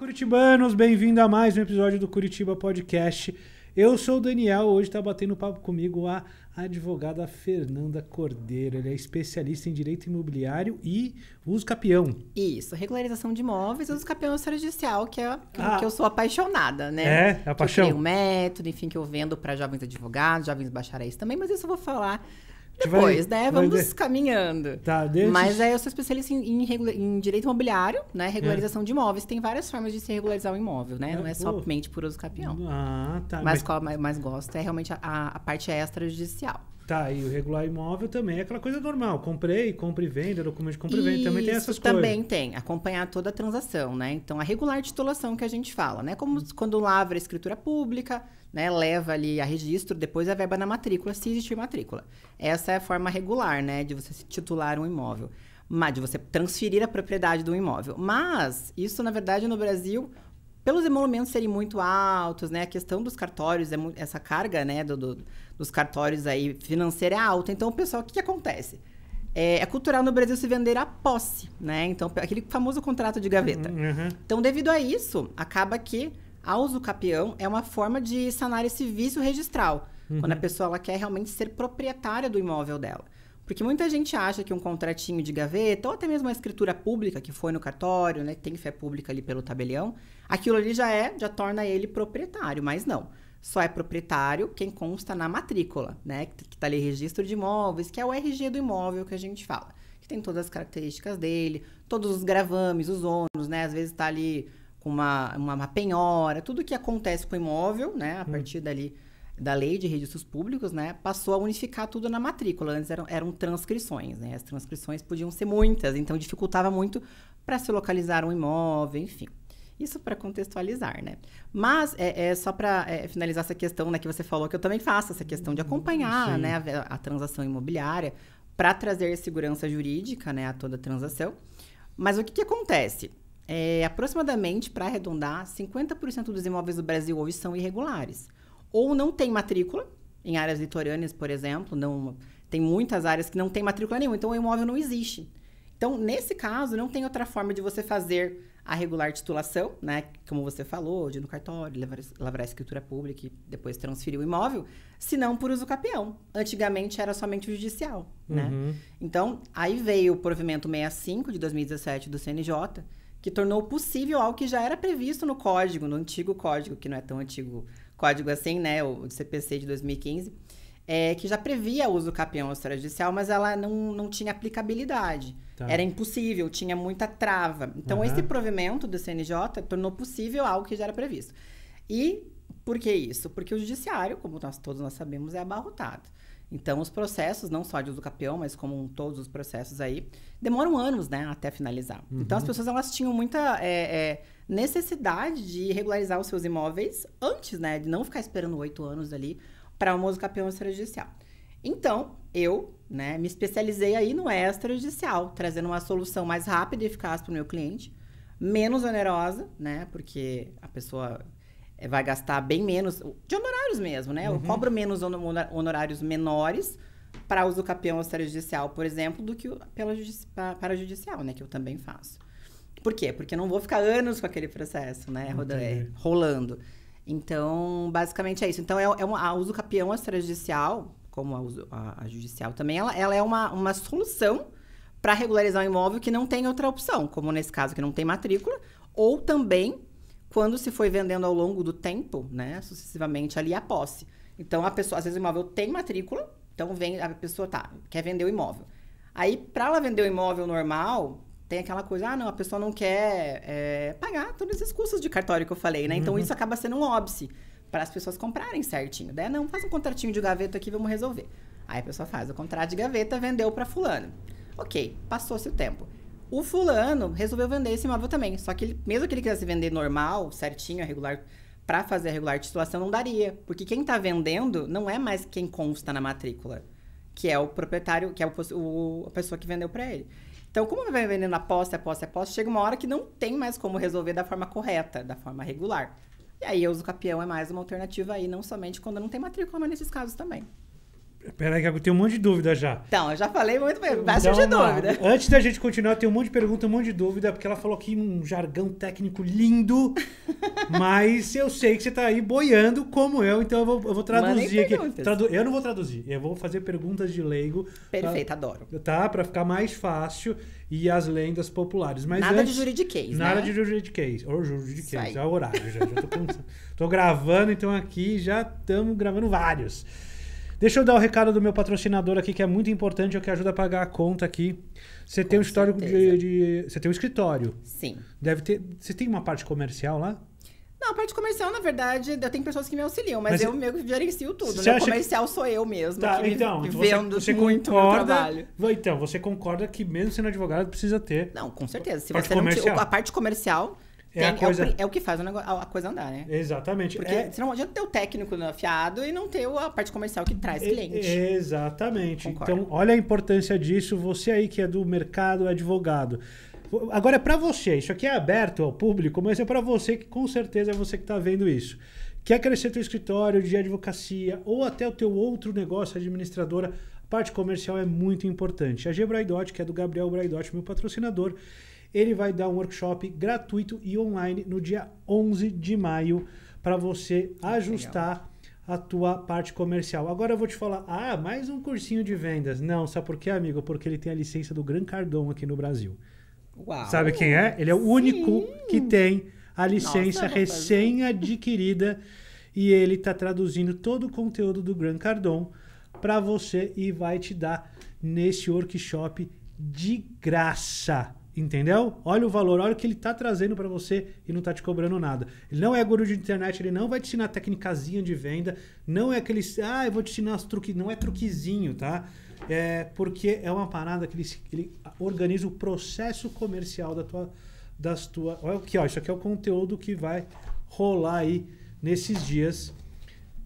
curitibanos! Bem-vindo a mais um episódio do Curitiba Podcast. Eu sou o Daniel, hoje está batendo papo comigo a advogada Fernanda Cordeiro. Ela é especialista em direito imobiliário e uso capião. Isso, regularização de imóveis e uso capião extrajudicial, que é que, ah. que eu sou apaixonada, né? É, a paixão. um método, enfim, que eu vendo para jovens advogados, jovens bacharéis também, mas isso eu vou falar Tipo, depois, né? Vamos caminhando. Tá, deixa... Mas aí eu sou especialista em, em, em direito imobiliário, né? É. Regularização é. de imóveis. Tem várias formas de se regularizar um imóvel, né? É, não é pô. somente por uso capião. Ah, tá. Mas, mas... Qual, mais gosto é realmente a, a parte extrajudicial. Tá, e o regular imóvel também é aquela coisa normal. Comprei, compra e venda, documento de compra e venda. Também tem essas coisas. Também tem. Acompanhar toda a transação, né? Então, a regular titulação que a gente fala, né? Como hum. quando lavra a escritura pública, né, leva ali a registro, depois a verba na matrícula, se existir matrícula. Essa é a forma regular, né, de você se titular um imóvel, mas de você transferir a propriedade do imóvel. Mas isso, na verdade, no Brasil, pelos emolumentos serem muito altos, né, a questão dos cartórios, é essa carga, né, do, do, dos cartórios aí financeira é alta. Então, pessoal, o que, que acontece? É, é, cultural no Brasil se vender a posse, né? Então, aquele famoso contrato de gaveta. Uhum, uhum. Então, devido a isso, acaba que a usucapião é uma forma de sanar esse vício registral, uhum. quando a uhum. pessoa ela quer realmente ser proprietária do imóvel dela. Porque muita gente acha que um contratinho de gaveta, ou até mesmo uma escritura pública que foi no cartório, né, que tem fé pública ali pelo tabelião, aquilo ali já é, já torna ele proprietário, mas não. Só é proprietário quem consta na matrícula, né, que está ali registro de imóveis, que é o RG do imóvel que a gente fala, que tem todas as características dele, todos os gravames, os ônus, né, às vezes está ali com uma, uma, uma penhora, tudo que acontece com o imóvel, né, a hum. partir dali da lei de registros públicos, né, passou a unificar tudo na matrícula. Antes eram, eram transcrições, né? As transcrições podiam ser muitas, então dificultava muito para se localizar um imóvel, enfim. Isso para contextualizar, né? Mas é, é só para é, finalizar essa questão, né, que você falou que eu também faço essa questão de acompanhar, Sim. né, a, a, transação imobiliária para trazer segurança jurídica, né, a toda transação. Mas o que, que acontece? é, aproximadamente, para arredondar, 50% dos imóveis do Brasil hoje são irregulares. Ou não tem matrícula, em áreas litorâneas, por exemplo, não tem muitas áreas que não tem matrícula nenhuma, então o imóvel não existe. Então, nesse caso, não tem outra forma de você fazer a regular titulação, né? Como você falou, de ir no cartório, lavrar, lavrar a escritura pública e depois transferir o imóvel, se não por uso capião. Antigamente era somente o judicial, né? uhum. né? Então, aí veio o provimento 65 de 2017 do CNJ, que tornou possível algo que já era previsto no código, no antigo código, que não é tão antigo código assim, né, o CPC de 2015, é, que já previa o uso do capião extrajudicial, mas ela não, não tinha aplicabilidade. Tá. Era impossível, tinha muita trava. Então, uhum. esse provimento do CNJ tornou possível algo que já era previsto. E por que isso? Porque o judiciário, como nós todos nós sabemos, é abarrotado. Então, os processos, não só de uso capião, mas como todos os processos aí, demoram anos, né, até finalizar. Uhum. Então, as uhum. pessoas, elas tinham muita é, é, necessidade de regularizar os seus imóveis antes, né, de não ficar esperando oito anos ali para o uso capião extrajudicial. Então, eu, né, me especializei aí no extrajudicial, trazendo uma solução mais rápida e eficaz para o meu cliente, menos onerosa, né, porque a pessoa é, vai gastar bem menos, de honorários mesmo, né? Uhum. Eu cobro menos honorários menores para uso campeão extrajudicial, por exemplo, do que pela para judicial, né? Que eu também faço. Por quê? Porque eu não vou ficar anos com aquele processo, né? Rodando, é, rolando. Então, basicamente é isso. Então, é, é uma, a uso campeão extrajudicial, como a, uso, a, a judicial também, ela, ela, é uma, uma solução para regularizar um imóvel que não tem outra opção, como nesse caso que não tem matrícula, ou também quando se foi vendendo ao longo do tempo, né, sucessivamente ali a posse. Então a pessoa, às vezes o imóvel tem matrícula, então vem a pessoa tá, quer vender o imóvel. Aí para ela vender o imóvel normal, tem aquela coisa, ah, não, a pessoa não quer é, pagar todos esses custos de cartório que eu falei, né? Então uhum. isso acaba sendo um óbice para as pessoas comprarem certinho, né? Não, faz um contratinho de gaveta aqui, vamos resolver. Aí a pessoa faz o contrato de gaveta, vendeu para fulano. Ok, passou-se o tempo. O fulano resolveu vender esse imóvel também. Só que ele, mesmo que ele quisesse vender normal, certinho, regular, para fazer a regular titulação, não daria. Porque quem está vendendo não é mais quem consta na matrícula, que é o proprietário, que é o, o a pessoa que vendeu para ele. Então, como vai vendendo aposta, aposta, aposta, chega uma hora que não tem mais como resolver da forma correta, da forma regular. E aí, o uso capião é mais uma alternativa aí, não somente quando não tem matrícula, mas nesses casos também. Peraí, que eu tenho um monte de dúvida já. Então, eu já falei muito, bem então, de dúvida. Antes da gente continuar, tem um monte de pergunta, um monte de dúvida, porque ela falou aqui um jargão técnico lindo, mas eu sei que você está aí boiando como eu, então eu vou, eu vou traduzir aqui. Tradu eu não vou traduzir, eu vou fazer perguntas de leigo. Perfeito, adoro. Tá? Para ficar mais fácil e as lendas populares. Mas nada antes, de juridiquês, Nada né? de juridiquês. Ou juridiquês, é o horário já. já tô, tô gravando, então aqui já estamos gravando vários. Deixa eu dar o recado do meu patrocinador aqui, que é muito importante, é o que ajuda a pagar a conta aqui. Você Com tem um histórico de, de, Você tem um escritório. Sim. Deve ter. Você tem uma parte comercial lá? Não, a parte comercial, na verdade, eu tenho pessoas que me auxiliam, mas, mas eu que gerencio tudo. Você né? O comercial que... sou eu mesmo. Tá, que então, me, então vendo você, você muito concorda, trabalho. Então, você concorda que mesmo sendo advogado, precisa ter. Não, com certeza. Se parte você comercial. não, a parte comercial é, Tem, coisa... é, o, é, o, que faz a coisa andar, né? Exatamente. Porque é... senão não adianta ter o técnico afiado e não ter a parte comercial que traz cliente. É, exatamente. Concordo. Então, olha a importância disso. Você aí que é do mercado, é advogado. Agora é para você. Isso aqui é aberto ao público, mas é para você que com certeza é você que está vendo isso. Quer crescer teu escritório de advocacia ou até o teu outro negócio, administradora, parte comercial é muito importante. A G Braidotti, que é do Gabriel Braidotti, meu patrocinador, ele vai dar um workshop gratuito e online no dia 11 de maio para você ajustar a tua parte comercial. Agora eu vou te falar, ah, mais um cursinho de vendas. Não, sabe por quê, amigo? Porque ele tem a licença do Gran Cardon aqui no Brasil. Uau. Sabe quem é? Ele é o Sim. único que tem a licença recém-adquirida né? e ele está traduzindo todo o conteúdo do Gran Cardon para você e vai te dar nesse workshop de graça. Entendeu? Olha o valor, olha o que ele está trazendo para você e não está te cobrando nada. Ele não é guru de internet, ele não vai te ensinar técnicazinha de venda, não é aquele, ah, eu vou te ensinar os truques, não é truquezinho, tá? É porque é uma parada que ele, ele organiza o processo comercial da tua, das tuas. Olha aqui, ó, isso aqui é o conteúdo que vai rolar aí nesses dias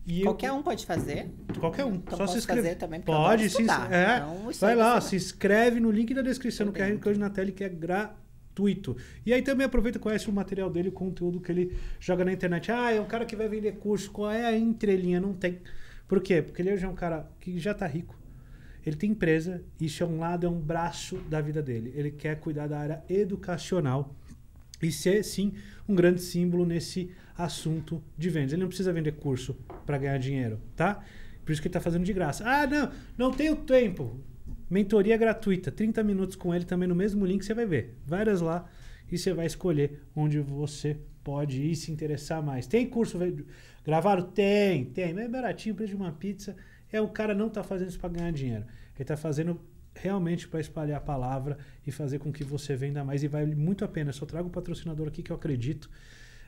e qualquer eu... um pode fazer? Qualquer um. Então Só se inscrever. também, pode, sim. É. Então, Vai lá, se inscreve no link da descrição também. no QR Code na tela que é gratuito. E aí também aproveita e conhece o material dele, o conteúdo que ele joga na internet. Ah, é um cara que vai vender curso. Qual é a entrelinha? Não tem. Por quê? Porque ele hoje é um cara que já está rico. Ele tem empresa, isso é um lado, é um braço da vida dele. Ele quer cuidar da área educacional e ser sim um grande símbolo nesse assunto de vendas. Ele não precisa vender curso para ganhar dinheiro, tá? Por isso que ele está fazendo de graça. Ah, não, não tenho tempo. Mentoria gratuita, 30 minutos com ele também no mesmo link, você vai ver. Várias lá e você vai escolher onde você pode ir se interessar mais. Tem curso gravado? Tem, tem. É baratinho, preço de uma pizza. É o cara não está fazendo isso para ganhar dinheiro. Ele está fazendo realmente para espalhar a palavra e fazer com que você venda mais e vale muito a pena. Eu só trago um patrocinador aqui que eu acredito.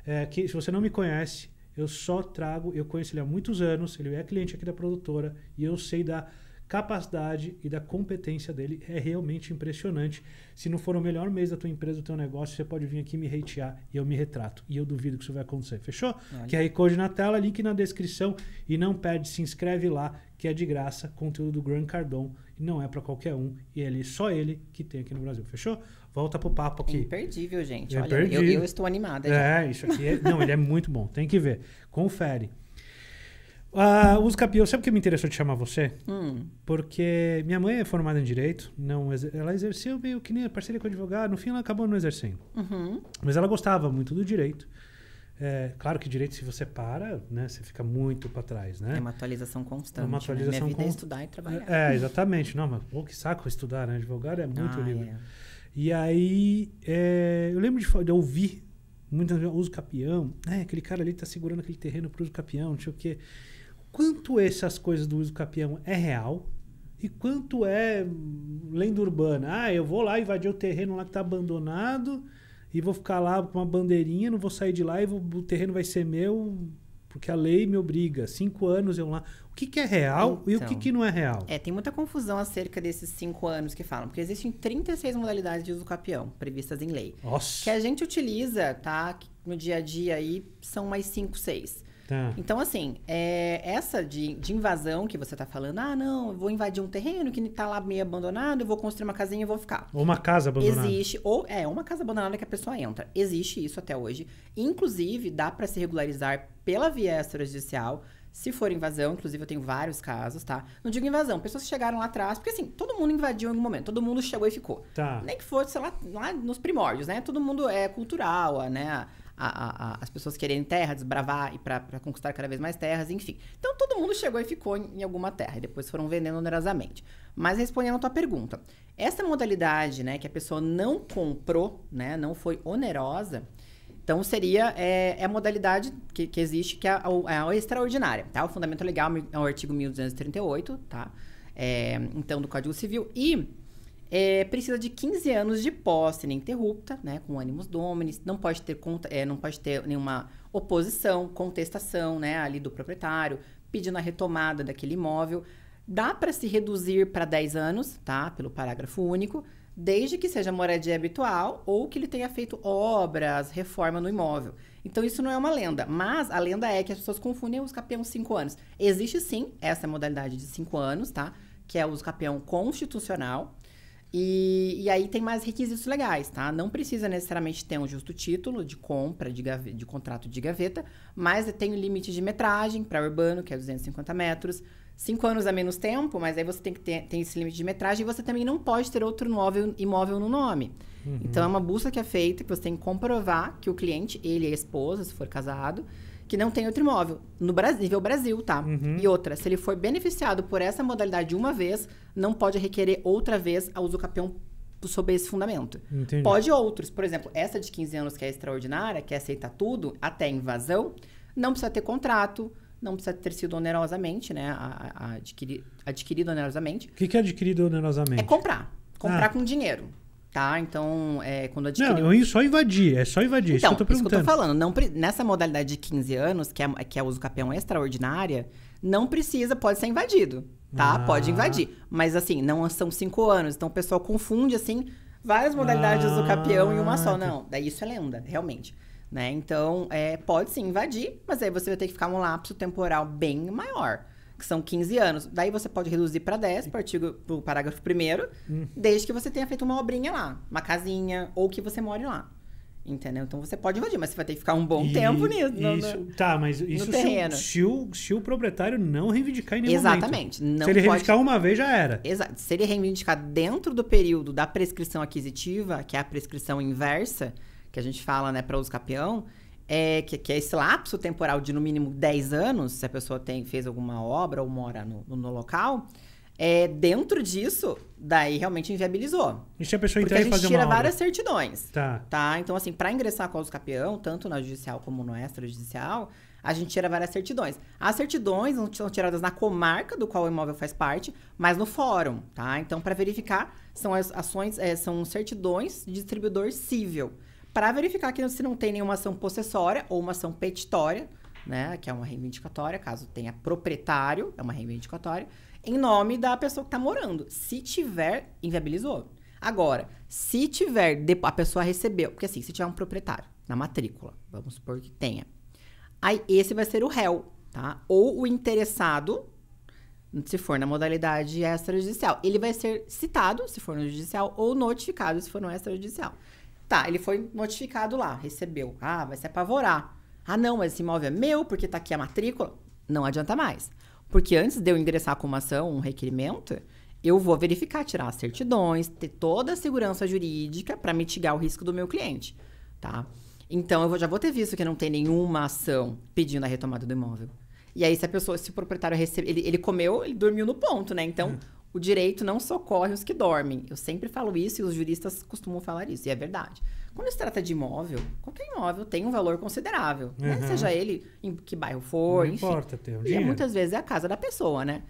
É, que se você não me conhece, eu só trago, eu conheço ele há muitos anos, ele é cliente aqui da produtora e eu sei da capacidade e da competência dele é realmente impressionante. Se não for o melhor mês da tua empresa, do teu negócio, você pode vir aqui me hatear e eu me retrato. E eu duvido que isso vai acontecer. Fechou? Olha. QR Code na tela, link na descrição e não perde, se inscreve lá que é de graça, conteúdo do Gran Cardon não é para qualquer um. E ele é só ele que tem aqui no Brasil. Fechou? Volta pro papo aqui. É imperdível, gente. É Olha, Eu, eu, estou animada. É, já. isso aqui é, Não, ele é muito bom. Tem que ver. Confere. Ah, os Capio, sabe o que me interessou de chamar você? Hum. Porque minha mãe é formada em direito, não ela exerceu meio que nem a parceria com o advogado, no fim ela acabou não exercendo. Uhum. Mas ela gostava muito do direito. É, claro que direito, se você para, né, você fica muito para trás, né? É uma atualização constante. uma né? atualização né? Minha vida const... é estudar e trabalhar. É, exatamente. Não, mas pô, que saco estudar, né? Advogado é ah, muito ah, livre. É. E aí, é, eu lembro de, de ouvir muitas vezes, uso capião, né? Aquele cara ali está segurando aquele terreno para uso capião, não sei o quê. Quanto essas coisas do uso capião é real, e quanto é lenda urbana? Ah, eu vou lá invadir o terreno lá que está abandonado e vou ficar lá com uma bandeirinha, não vou sair de lá e vou, o terreno vai ser meu, porque a lei me obriga. Cinco anos eu lá. O que, que é real então, e o que, então. que não é real? É, tem muita confusão acerca desses cinco anos que falam, porque existem 36 modalidades de uso capião previstas em lei. Nossa. Que a gente utiliza, tá? No dia a dia aí são mais cinco, seis. Tá. Então, assim, é, essa de, de, invasão que você está falando, ah, não, vou invadir um terreno que está lá meio abandonado, eu vou construir uma casinha e vou ficar. Ou uma casa abandonada. Existe, ou é, uma casa abandonada que a pessoa entra. Existe isso até hoje. Inclusive, dá para se regularizar pela via extrajudicial, se for invasão, inclusive eu tenho vários casos, tá? Não digo invasão, pessoas chegaram lá atrás, porque assim, todo mundo invadiu em algum momento, todo mundo chegou e ficou. Tá. Nem que fosse, sei lá, lá nos primórdios, né? Todo mundo é cultural, né? a, a, as pessoas quererem terra, desbravar e para conquistar cada vez mais terras, enfim. Então todo mundo chegou e ficou em, em alguma terra e depois foram vendendo onerosamente. Mas respondendo a tua pergunta, essa modalidade, né, que a pessoa não comprou, né, não foi onerosa, então seria é, é a modalidade que, que, existe, que é, é extraordinária, tá? O fundamento legal é o artigo 1238, tá? É, então do Código Civil e é, precisa de 15 anos de posse ininterrupta, né, né, com ânimos dominis, não pode ter conta, é, não pode ter nenhuma oposição, contestação, né, ali do proprietário, pedindo a retomada daquele imóvel. Dá para se reduzir para 10 anos, tá, pelo parágrafo único, desde que seja moradia habitual ou que ele tenha feito obras, reforma no imóvel. Então isso não é uma lenda, mas a lenda é que as pessoas confundem os capião 5 anos. Existe sim essa modalidade de 5 anos, tá? Que é o uso constitucional, e, e, aí tem mais requisitos legais, tá? Não precisa necessariamente ter um justo título de compra, de, gaveta, de contrato de gaveta, mas tem o limite de metragem para urbano, que é 250 metros. Cinco anos a é menos tempo, mas aí você tem que ter tem esse limite de metragem e você também não pode ter outro imóvel, imóvel no nome. Uhum. Então, é uma busca que é feita, que você tem que comprovar que o cliente, ele é esposa, se for casado, que não tem outro imóvel, no Brasil, o Brasil, tá? Uhum. E outra, se ele for beneficiado por essa modalidade uma vez, não pode requerer outra vez a uso usucapião sob esse fundamento. Entendi. Pode outros, por exemplo, essa de 15 anos que é extraordinária, que é aceita tudo, até invasão, não precisa ter contrato, não precisa ter sido onerosamente, né? A, a, adquirido onerosamente. O que, que é adquirido onerosamente? É comprar. Comprar ah. com dinheiro tá? Então, é, quando adquiriu... Não, só invadir, é só invadir, então, isso que eu tô perguntando. Isso eu tô falando, não, nessa modalidade de 15 anos, que é, que é uso capião extraordinária, não precisa, pode ser invadido, tá? Ah. Pode invadir, mas assim, não são 5 anos, então o pessoal confunde, assim, várias modalidades ah. do capião em uma ah, só, não. Daí isso é lenda, realmente. Né? Então, é, pode sim invadir, mas aí você vai ter que ficar um lapso temporal bem maior que são 15 anos. Daí você pode reduzir para 10, pro, artigo, pro parágrafo 1 hum. desde que você tenha feito uma obrinha lá, uma casinha, ou que você more lá. Entendeu? Então você pode invadir, mas você vai ter que ficar um bom e tempo nisso. Isso, no, tá, mas isso se, se, o, se o proprietário não reivindicar em nenhum Exatamente, momento. Exatamente. Se ele pode... reivindicar uma vez, já era. Exato. Se ele reivindicar dentro do período da prescrição aquisitiva, que é a prescrição inversa, que a gente fala, né, para uso capião, é, que, que, é esse lapso temporal de no mínimo 10 anos, se a pessoa tem, fez alguma obra ou mora no, no local, é, dentro disso, daí realmente inviabilizou. E se a pessoa entrar e fazer uma tira várias certidões. Tá. tá. Então, assim, para ingressar com o campeão, tanto na judicial como no extrajudicial, a gente tira várias certidões. As certidões são tiradas na comarca do qual o imóvel faz parte, mas no fórum, tá? Então, para verificar, são as ações, é, são certidões de distribuidor civil para verificar que se não tem nenhuma ação possessória ou uma ação petitória, né, que é uma reivindicatória, caso tenha proprietário, é uma reivindicatória, em nome da pessoa que está morando. Se tiver, inviabilizou. Agora, se tiver, a pessoa recebeu, porque assim, se tiver um proprietário na matrícula, vamos supor que tenha, aí esse vai ser o réu, tá? Ou o interessado, se for na modalidade extrajudicial. Ele vai ser citado, se for no judicial, ou notificado, se for no extrajudicial. Tá, ele foi notificado lá, recebeu. Ah, vai se apavorar. Ah, não, mas esse imóvel é meu porque tá aqui a matrícula. Não adianta mais. Porque antes de eu ingressar com uma ação, um requerimento, eu vou verificar, tirar as certidões, ter toda a segurança jurídica para mitigar o risco do meu cliente, tá? Então eu já vou ter visto que não tem nenhuma ação pedindo a retomada do imóvel. E aí se a pessoa, se o proprietário recebe, ele, ele comeu, ele dormiu no ponto, né? Então hum o direito não socorre os que dormem. Eu sempre falo isso e os juristas costumam falar isso, e é verdade. Quando se trata de imóvel, qualquer imóvel tem um valor considerável, né? uhum. né? seja ele em que bairro for, não enfim. importa ter um é dinheiro. E muitas vezes é a casa da pessoa, né?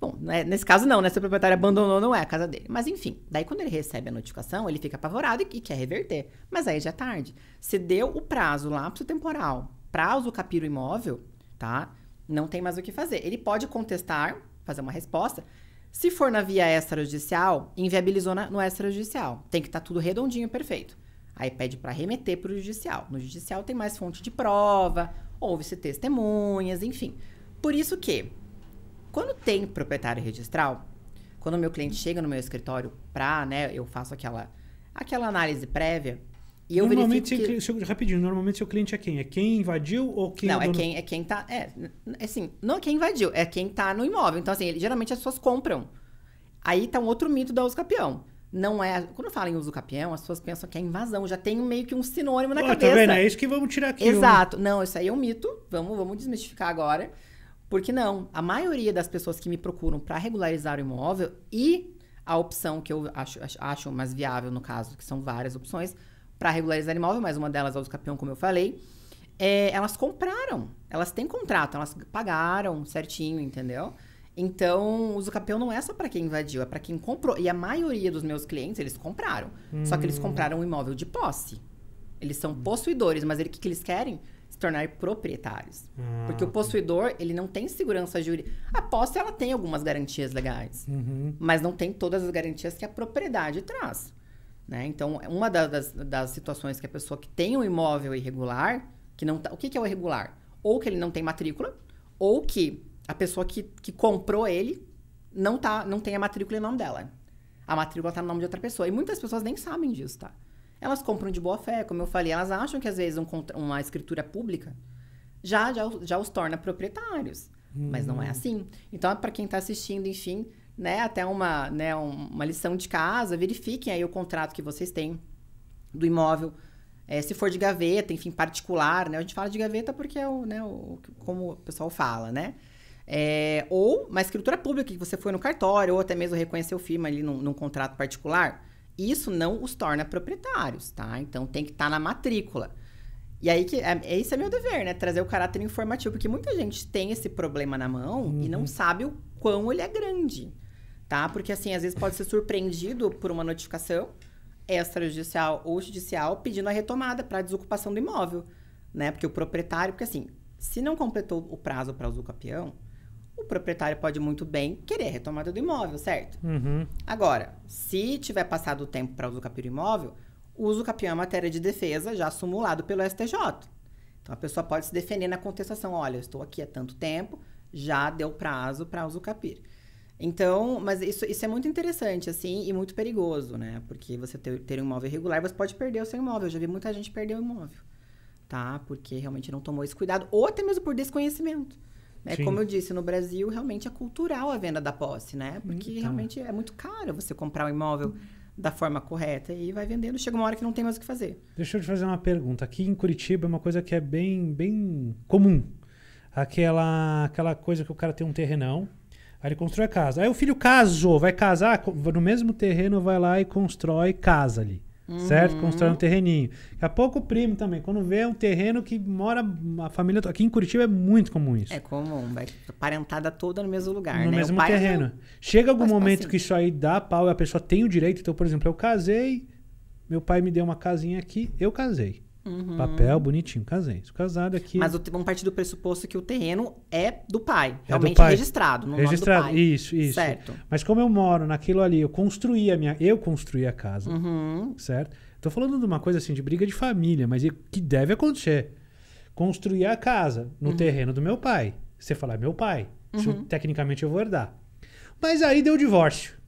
Bom, né? nesse caso não, né? Se o proprietário abandonou, não é a casa dele. Mas enfim, daí quando ele recebe a notificação, ele fica apavorado e, quer reverter. Mas aí já é tarde. Se deu o prazo, o lapso temporal, prazo capir o imóvel, tá? Não tem mais o que fazer. Ele pode contestar, fazer uma resposta, se for na via extrajudicial, inviabilizou na, no extrajudicial. Tem que estar tá tudo redondinho, perfeito. Aí pede para remeter para o judicial. No judicial tem mais fonte de prova, houve-se testemunhas, enfim. Por isso que, quando tem proprietário registral, quando o meu cliente chega no meu escritório para, né, eu faço aquela, aquela análise prévia, e eu normalmente, que... seu, rapidinho, normalmente seu cliente é quem? É quem invadiu ou quem... Não, é, dono... quem, é quem tá... É, é, assim, não é quem invadiu, é quem tá no imóvel. Então, assim, ele, geralmente as pessoas compram. Aí tá um outro mito da uso capião não é. Quando falam em uso capião, as pessoas pensam que é invasão. Já tem meio que um sinônimo na oh, cabeça. Tá vendo? É isso que vamos tirar aqui. Exato. Não, isso aí é um mito. Vamos, vamos desmistificar agora. Porque não, a maioria das pessoas que me procuram para regularizar o imóvel e a opção que eu acho, acho mais viável, no caso, que são várias opções, para regularizar imóvel, mas uma delas é o Capião, como eu falei. É, elas compraram, elas têm contrato, elas pagaram certinho, entendeu? Então, o Zucapião não é só para quem invadiu, é para quem comprou. E a maioria dos meus clientes, eles compraram. Hum. Só que eles hum. compraram um imóvel de posse. Eles são possuidores, mas o que, que eles querem? Se tornar proprietários. Ah, Porque o possuidor, ele não tem segurança jurídica. A posse, ela tem algumas garantias legais. Uhum. Mas não tem todas as garantias que a propriedade traz. Né? Então, uma das, das situações que a pessoa que tem um imóvel irregular, que não tá, o que, que é o irregular? Ou que ele não tem matrícula, ou que a pessoa que, que comprou ele não, tá, não tem a matrícula em nome dela. A matrícula está no nome de outra pessoa. E muitas pessoas nem sabem disso, tá? Elas compram de boa fé, como eu falei, elas acham que às vezes um, uma escritura pública já, já, já os torna proprietários. Hum. Mas não é assim. Então, é para quem está assistindo, enfim, né, até uma, né, uma lição de casa, verifiquem aí o contrato que vocês têm do imóvel. É, se for de gaveta, enfim, particular, né? A gente fala de gaveta porque é o, né, o como o pessoal fala, né? É, ou uma escritura pública que você foi no cartório, ou até mesmo reconheceu firma ali num, num contrato particular, isso não os torna proprietários, tá? Então tem que estar tá na matrícula. E aí que é, é, esse é meu dever, né? Trazer o caráter informativo, porque muita gente tem esse problema na mão uhum. e não uhum. sabe o quão ele é grande tá? Porque, assim, às vezes pode ser surpreendido por uma notificação extrajudicial ou judicial pedindo a retomada para desocupação do imóvel, né? Porque o proprietário, porque assim, se não completou o prazo para uso capião, o proprietário pode muito bem querer a retomada do imóvel, certo? Uhum. Agora, se tiver passado o tempo para uso capião do imóvel, o uso capião é matéria de defesa já simulado pelo STJ. Então a pessoa pode se defender na contestação, olha, eu estou aqui há tanto tempo, já deu prazo para uso capir. Então, mas isso, isso é muito interessante, assim, e muito perigoso, né? Porque você ter, ter um imóvel irregular, você pode perder o seu imóvel. Eu já vi muita gente perder o imóvel, tá? Porque realmente não tomou esse cuidado, ou até mesmo por desconhecimento. Né? Como eu disse, no Brasil, realmente é cultural a venda da posse, né? Hum, Porque então. realmente é muito caro você comprar um imóvel da forma correta e vai vendendo. Chega uma hora que não tem mais o que fazer. Deixa eu te fazer uma pergunta. Aqui em Curitiba é uma coisa que é bem, bem comum. Aquela, aquela coisa que o cara tem um terrenão, Aí ele constrói casa. Aí o filho casou, vai casar, no mesmo terreno vai lá e constrói casa ali. Uhum. Certo? Constrói um terreninho. Daqui a pouco o primo também. Quando vê um terreno que mora a família. Aqui em Curitiba é muito comum isso. É comum, vai parentada toda no mesmo lugar. No né? mesmo terreno. Chega algum momento que isso aí dá pau e a pessoa tem o direito. Então, por exemplo, eu casei, meu pai me deu uma casinha aqui, eu casei. Uhum. Papel, bonitinho, casei. Sou casado aqui. Mas vamos partir do pressuposto que o terreno é do pai, é realmente do pai. registrado, no registrado, nome do pai. Isso, isso. Certo. Mas como eu moro naquilo ali, eu construí a minha, eu construí a casa, uhum. certo? Tô falando de uma coisa assim de briga de família, mas que deve acontecer. Construir a casa no uhum. terreno do meu pai. Você falar meu pai, uhum. tecnicamente eu vou herdar. Mas aí deu o divórcio.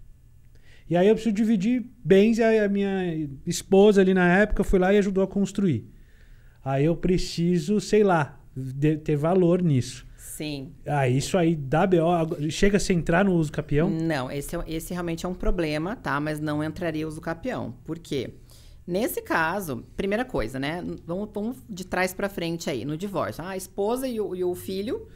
E aí eu preciso dividir bens e a minha esposa ali na época foi lá e ajudou a construir. Aí eu preciso, sei lá, ter valor nisso. Sim. Ah, isso aí dá BO. Chega a se entrar no uso capião? Não, esse, é esse realmente é um problema, tá? Mas não entraria uso capião. Por quê? Nesse caso, primeira coisa, né? Vamos, vamos de trás para frente aí, no divórcio. Ah, a esposa e o, e o filho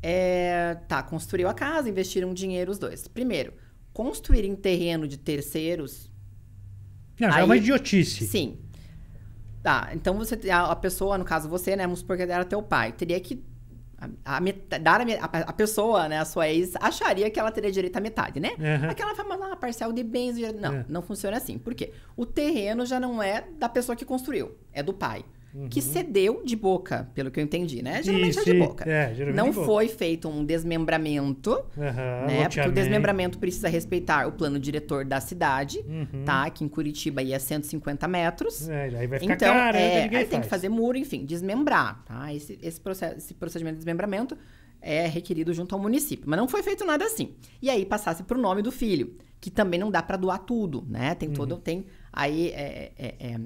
é, tá, construiu a casa, investiram dinheiro os dois. Primeiro, construir em terreno de terceiros. Não, já aí, é uma idiotice. Sim. Tá, então você, a, a, pessoa, no caso você, né? Vamos supor que era teu pai. Teria que. A, a, dar a, a, pessoa, né? A sua ex, acharia que ela teria direito à metade, né? Uhum. Aquela famosa ah, parcial de bens. Não, é. não funciona assim. Por quê? O terreno já não é da pessoa que construiu, é do pai uhum. que cedeu de boca, pelo que eu entendi, né? Geralmente Isso, é de boca. É, geralmente Não é de boca. foi feito um desmembramento, uhum, né? Porque o desmembramento precisa respeitar o plano diretor da cidade, uhum. tá? Que em Curitiba é ia 150 metros. É, aí vai ficar então, cara, né? é, aí faz. tem que fazer muro, enfim, desmembrar, tá? Esse, esse, processo, esse procedimento de desmembramento é requerido junto ao município, mas não foi feito nada assim. E aí passasse para o nome do filho, que também não dá para doar tudo, né? Tem todo, uhum. tem aí é, é, é,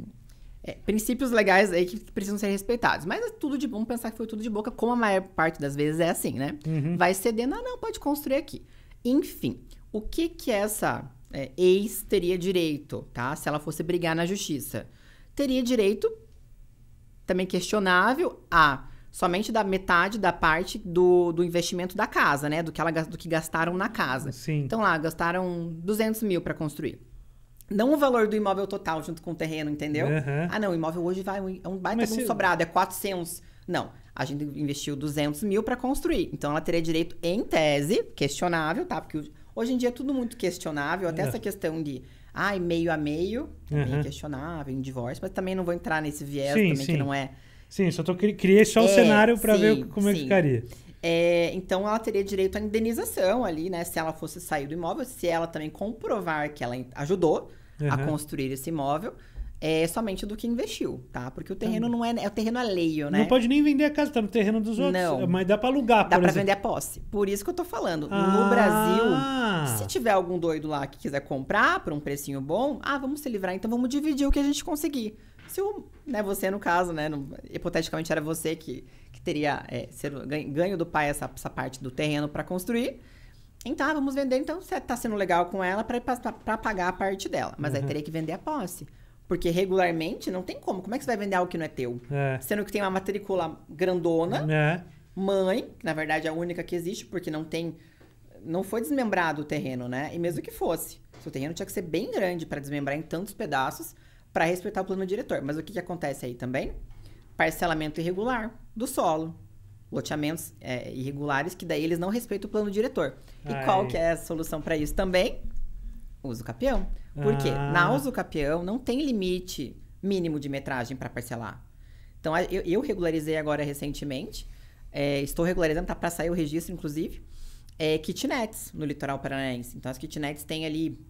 é, princípios legais aí que precisam ser respeitados. Mas é tudo de bom pensar que foi tudo de boca, como a maior parte das vezes é assim, né? Uhum. Vai cedendo, ah, não, pode construir aqui. Enfim, o que que essa é, ex teria direito, tá? Se ela fosse brigar na justiça. Teria direito, também questionável, a somente da metade da parte do, do investimento da casa, né? Do que, ela, do que gastaram na casa. Sim. Então lá, gastaram 200 mil para construir não o valor do imóvel total junto com o terreno, entendeu? Uhum. Ah, não, o imóvel hoje vai é um baita um sobrado, é 400. Não, a gente investiu 200 mil para construir. Então, ela teria direito, em tese, questionável, tá? Porque hoje em dia é tudo muito questionável, até uhum. essa questão de, ai, ah, meio a meio, também é uhum. questionável, em divórcio, mas também não vou entrar nesse viés sim, também, sim. que não é... Sim, só tô, criei só o é, cenário para ver como sim. é que ficaria. É, então ela teria direito à indenização ali, né? Se ela fosse sair do imóvel, se ela também comprovar que ela ajudou, uhum. a construir esse imóvel é somente do que investiu, tá? Porque o tá. terreno não é, é o terreno alheio, é né? Não pode nem vender a casa, tá no terreno dos outros. Não. É, mas dá para alugar, Dá para vender a posse. Por isso que eu tô falando. Ah. No Brasil, se tiver algum doido lá que quiser comprar por um precinho bom, ah, vamos se livrar, então vamos dividir o que a gente conseguir. Se o, né, você, no caso, né, no, hipoteticamente era você que, que teria é, ser, ganho do pai essa, essa parte do terreno para construir, então, ah, vamos vender, então você está sendo legal com ela para pagar a parte dela. Mas uhum. aí teria que vender a posse. Porque regularmente não tem como. Como é que você vai vender algo que não é teu? É. Sendo que tem uma matrícula grandona, é. mãe, que na verdade é a única que existe, porque não tem. Não foi desmembrado o terreno, né? E mesmo que fosse. Seu terreno tinha que ser bem grande para desmembrar em tantos pedaços para respeitar o plano diretor. Mas o que, que acontece aí também? Parcelamento irregular do solo loteamentos é, irregulares, que daí eles não respeitam o plano diretor. E Ai. Ah, qual é. que é a solução para isso também? Uso capião. Por ah. quê? Na uso capião não tem limite mínimo de metragem para parcelar. Então, eu, eu, regularizei agora recentemente, é, estou regularizando, tá para sair o registro, inclusive, é, kitnets no litoral paranaense. Então, as kitnets têm ali,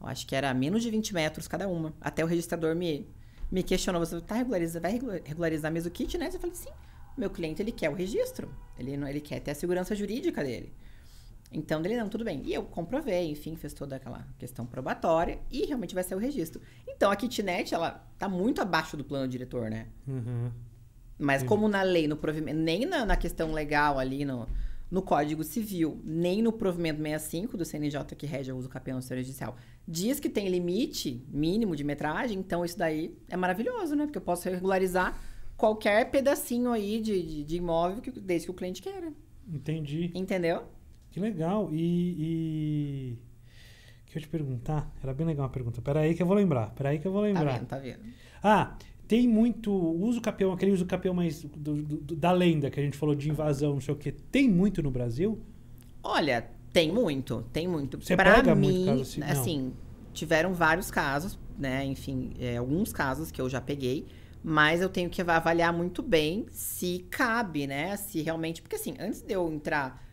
eu acho que era menos de 20 metros cada uma. Até o registrador me, me questionou, você tá regularizando, vai regularizar mesmo o Eu falei, sim meu cliente ele quer o registro, ele não, ele quer ter a segurança jurídica dele. Então, dele não, tudo bem. E eu comprovei, enfim, fez toda aquela questão probatória e realmente vai ser o registro. Então, a kitnet, ela tá muito abaixo do plano diretor, né? Uhum. Mas Sim. como na lei, no provimento, nem na, na, questão legal ali no, no Código Civil, nem no provimento 65 do CNJ que rege o uso capião judicial, diz que tem limite mínimo de metragem, então isso daí é maravilhoso, né? Porque eu posso regularizar qualquer pedacinho aí de, de, de imóvel, que, desde que o cliente queira. Entendi. Entendeu? Que legal. E. e... Que eu te perguntar? Era bem legal uma pergunta. Peraí que eu vou lembrar. aí que eu vou lembrar. Tá vendo, tá vendo. Ah, tem muito. Uso capião, aquele uso capião mais do, do, da lenda que a gente falou de invasão, não sei o quê. Tem muito no Brasil? Olha, tem muito, tem muito. Você pra pega mim, muito caso assim, assim tiveram vários casos, né? Enfim, é, alguns casos que eu já peguei mas eu tenho que avaliar muito bem se cabe, né? Se realmente. Porque assim, antes de eu entrar.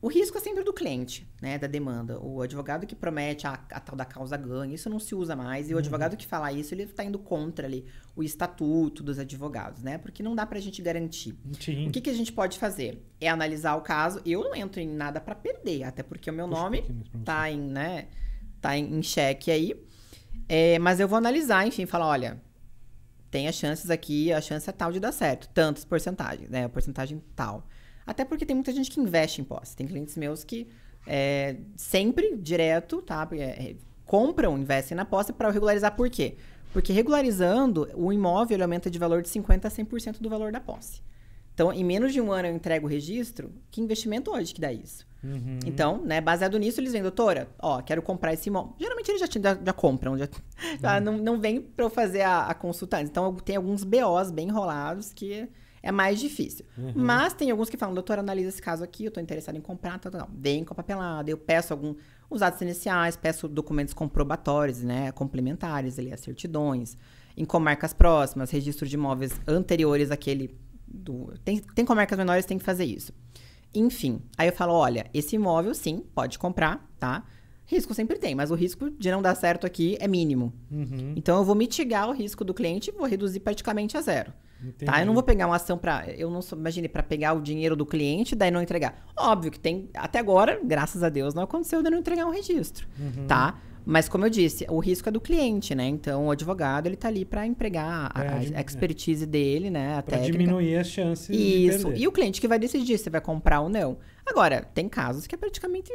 O risco é sempre do cliente, né? Da demanda. O advogado que promete a, ah, a tal da causa ganha, isso não se usa mais. E o uhum. advogado que fala isso, ele está indo contra ali o estatuto dos advogados, né? Porque não dá para a gente garantir. Sim. O que, que, a gente pode fazer? É analisar o caso. Eu não entro em nada para perder, até porque o meu Puxa, nome tá em, né? Tá em, em xeque aí. É, mas eu vou analisar, enfim, falar, olha, tem as chances aqui, a chance é tal de dar certo, tantos porcentagens, né? a Porcentagem tal. Até porque tem muita gente que investe em posse. Tem clientes meus que é, sempre, direto, tá? É, é compram, investem na posse para regularizar por quê? Porque regularizando, o imóvel aumenta de valor de 50% a 100% do valor da posse. Então, em menos de um ano eu entrego o registro, que investimento hoje que dá isso? Uhum. Então, né, baseado nisso, eles vêm, doutora, ó, quero comprar esse imóvel. Geralmente eles já, já, já compram, já, uhum. já, não, não vem para eu fazer a, a consulta Então, tem alguns BOs bem enrolados que é mais difícil. Uhum. Mas tem alguns que falam, doutora, analisa esse caso aqui, eu estou interessado em comprar, tal, tá, tá, tá. Vem com a papelada, eu peço algum, os dados iniciais, peço documentos comprobatórios, né, complementares, ali, as certidões, em comarcas próximas, registro de imóveis anteriores àquele do, tem, tem comarcas menores que tem que fazer isso. Enfim, aí eu falo, olha, esse imóvel sim, pode comprar, tá? Risco sempre tem, mas o risco de não dar certo aqui é mínimo. Uhum. Então eu vou mitigar o risco do cliente e vou reduzir praticamente a zero. Tá? Entendi. Tá? Eu não vou pegar uma ação para, eu não sou, imagine para pegar o dinheiro do cliente e daí não entregar. Óbvio que tem, até agora, graças a Deus, não aconteceu de não entregar um registro, uhum. tá? Mas como eu disse, o risco é do cliente, né? Então o advogado ele tá ali para empregar a, a, é. expertise dele, né? A pra diminuir as chances. Isso. E o cliente que vai decidir se vai comprar ou não. Agora, tem casos que é praticamente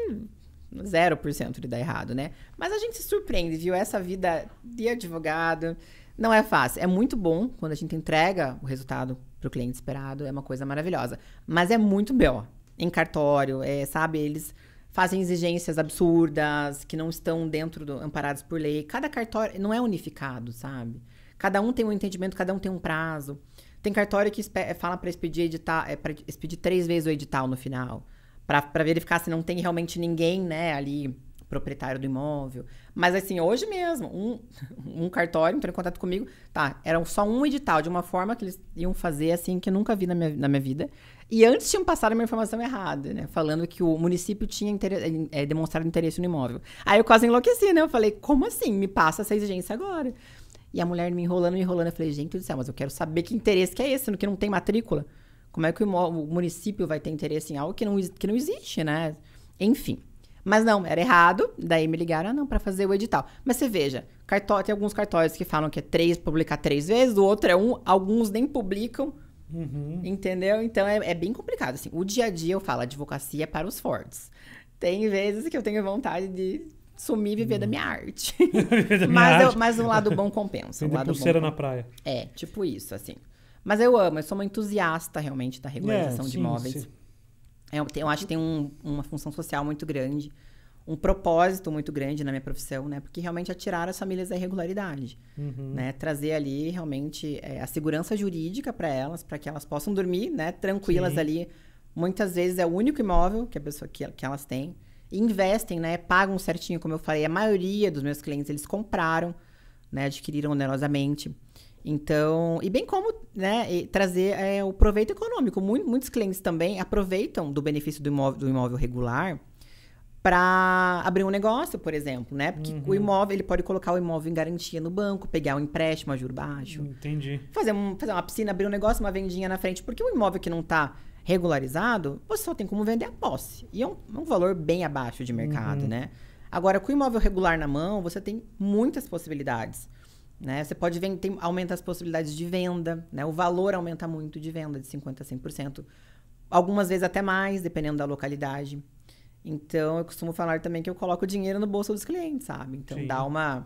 0% de dar errado, né? Mas a gente se surpreende, viu? Essa vida de advogado não é fácil. É muito bom quando a gente entrega o resultado para o cliente esperado, é uma coisa maravilhosa. Mas é muito bom Em cartório, é, sabe? Eles fazem exigências absurdas, que não estão dentro do amparados por lei. Cada cartório não é unificado, sabe? Cada um tem um entendimento, cada um tem um prazo. Tem cartório que fala para expedir edital, é para expedir três vezes o edital no final, para verificar se não tem realmente ninguém, né, ali proprietário do imóvel. Mas assim, hoje mesmo, um, um cartório entrou em contato comigo, tá, era só um edital, de uma forma que eles iam fazer assim que eu nunca vi na minha, na minha vida. E antes tinham passado uma informação errada, né? Falando que o município tinha inter... é, eh, eh, demonstrado interesse no imóvel. Aí eu quase enlouqueci, né? Eu falei, como assim? Me passa essa exigência agora. E a mulher me enrolando, me enrolando. Eu falei, gente do céu, mas eu quero saber que interesse que é esse, no que não tem matrícula. Como é que o, imóvel, o município vai ter interesse em algo que não, que não existe, né? Enfim. Mas não, era errado. Daí me ligaram, ah, não, para fazer o edital. Mas você veja, tem alguns cartórios que falam que é três, publicar três vezes, o outro é um, alguns nem publicam Uhum. Entendeu? Então é, é, bem complicado. Assim. O dia a dia eu falo advocacia é para os fortes. Tem vezes que eu tenho vontade de sumir e viver da uhum. minha arte. da minha mas, arte. Eu, mas um lado bom compensa. Tem pulseira bom, na praia. É, tipo isso, assim. Mas eu amo, eu sou uma entusiasta realmente da regularização é, sim, de imóveis. Sim. Eu, é, eu acho que tem um, uma função social muito grande um propósito muito grande na minha profissão, né? Porque realmente atirar as famílias da irregularidade, uhum. né? Trazer ali realmente é, a segurança jurídica para elas, para que elas possam dormir, né? Tranquilas Sim. ali. Muitas vezes é o único imóvel que a pessoa que, que elas têm investem, né? Pagam certinho, como eu falei. A maioria dos meus clientes eles compraram, né? Adquiriram onerosamente. Então, e bem como né, trazer é, o proveito econômico. Muitos clientes também aproveitam do benefício do imóvel, do imóvel regular para abrir um negócio, por exemplo, né? Porque uhum. o imóvel, ele pode colocar o imóvel em garantia no banco, pegar um empréstimo a juro baixo. Entendi. Fazer, um, fazer uma piscina, abrir um negócio, uma vendinha na frente. Porque o imóvel que não está regularizado, você só tem como vender a posse. E é um, é um valor bem abaixo de mercado, uhum. né? Agora, com o imóvel regular na mão, você tem muitas possibilidades. Né? Você pode vender, aumenta as possibilidades de venda, né? O valor aumenta muito de venda, de 50% a 100%. Algumas vezes até mais, dependendo da localidade. Então, eu costumo falar também que eu coloco dinheiro no bolso dos clientes, sabe? Então, Sim. dá uma.